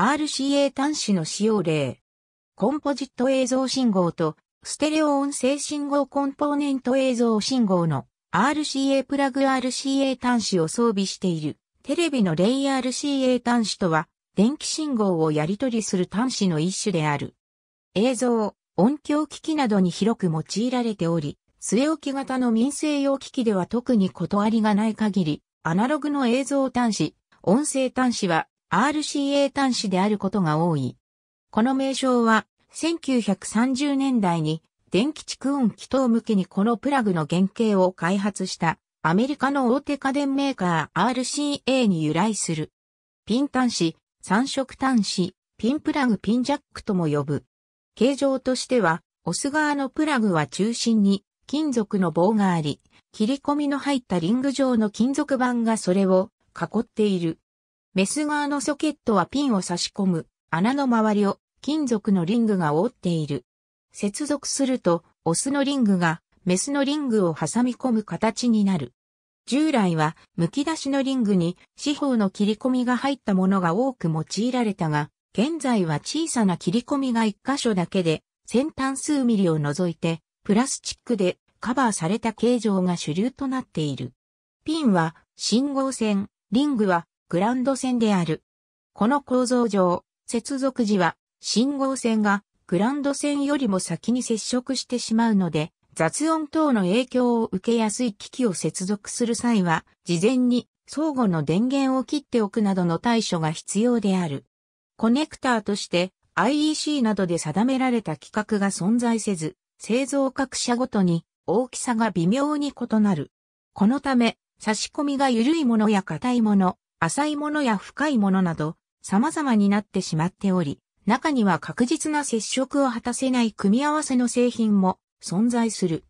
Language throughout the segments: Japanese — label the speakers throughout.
Speaker 1: RCA 端子の使用例。コンポジット映像信号とステレオ音声信号コンポーネント映像信号の RCA プラグ RCA 端子を装備しているテレビのレイ RCA 端子とは電気信号をやり取りする端子の一種である。映像、音響機器などに広く用いられており、据え置き型の民生用機器では特に断りがない限り、アナログの映像端子、音声端子は RCA 端子であることが多い。この名称は、1930年代に電気蓄音機等向けにこのプラグの原型を開発したアメリカの大手家電メーカー RCA に由来する。ピン端子、三色端子、ピンプラグピンジャックとも呼ぶ。形状としては、オス側のプラグは中心に金属の棒があり、切り込みの入ったリング状の金属板がそれを囲っている。メス側のソケットはピンを差し込む穴の周りを金属のリングが覆っている。接続すると、オスのリングがメスのリングを挟み込む形になる。従来は、剥き出しのリングに四方の切り込みが入ったものが多く用いられたが、現在は小さな切り込みが一箇所だけで、先端数ミリを除いて、プラスチックでカバーされた形状が主流となっている。ピンは、信号線、リングはグランド線である。この構造上、接続時は信号線がグランド線よりも先に接触してしまうので、雑音等の影響を受けやすい機器を接続する際は、事前に相互の電源を切っておくなどの対処が必要である。コネクターとして IEC などで定められた規格が存在せず、製造各社ごとに大きさが微妙に異なる。このため、差し込みが緩いものや硬いもの、浅いものや深いものなど、様々になってしまっており、中には確実な接触を果たせない組み合わせの製品も存在する。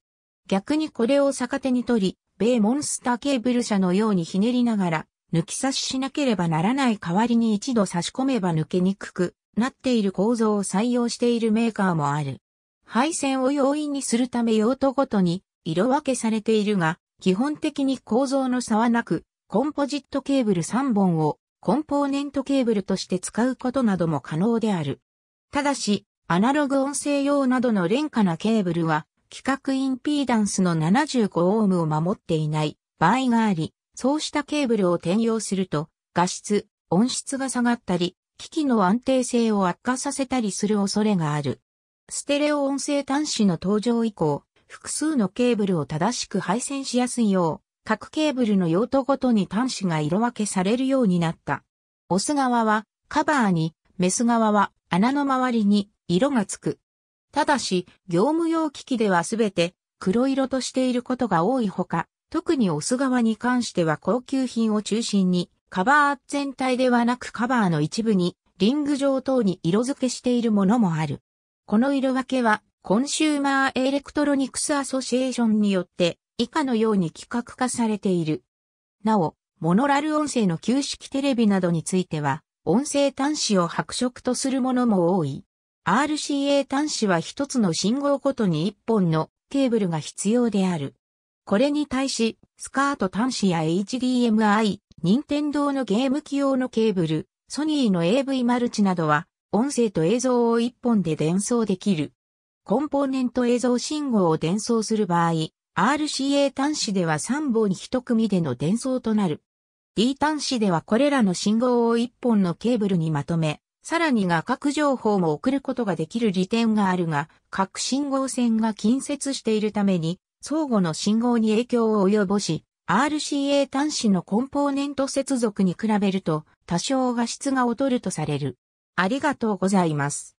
Speaker 1: 逆にこれを逆手に取り、米モンスターケーブル車のようにひねりながら、抜き差ししなければならない代わりに一度差し込めば抜けにくくなっている構造を採用しているメーカーもある。配線を容易にするため用途ごとに色分けされているが、基本的に構造の差はなく、コンポジットケーブル3本をコンポーネントケーブルとして使うことなども可能である。ただし、アナログ音声用などの廉価なケーブルは、規格インピーダンスの75オームを守っていない場合があり、そうしたケーブルを転用すると、画質、音質が下がったり、機器の安定性を悪化させたりする恐れがある。ステレオ音声端子の登場以降、複数のケーブルを正しく配線しやすいよう、各ケーブルの用途ごとに端子が色分けされるようになった。オス側はカバーに、メス側は穴の周りに色がつく。ただし、業務用機器ではすべて黒色としていることが多いほか、特にオス側に関しては高級品を中心に、カバー全体ではなくカバーの一部に、リング状等に色付けしているものもある。この色分けは、コンシューマーエレクトロニクスアソシエーションによって以下のように規格化されている。なお、モノラル音声の旧式テレビなどについては、音声端子を白色とするものも多い。RCA 端子は一つの信号ごとに一本のケーブルが必要である。これに対し、スカート端子や HDMI、任天堂のゲーム機用のケーブル、ソニーの AV マルチなどは、音声と映像を一本で伝送できる。コンポーネント映像信号を伝送する場合、RCA 端子では3本に1組での伝送となる。D 端子ではこれらの信号を1本のケーブルにまとめ、さらに画角情報も送ることができる利点があるが、各信号線が近接しているために、相互の信号に影響を及ぼし、RCA 端子のコンポーネント接続に比べると多少画質が劣るとされる。ありがとうございます。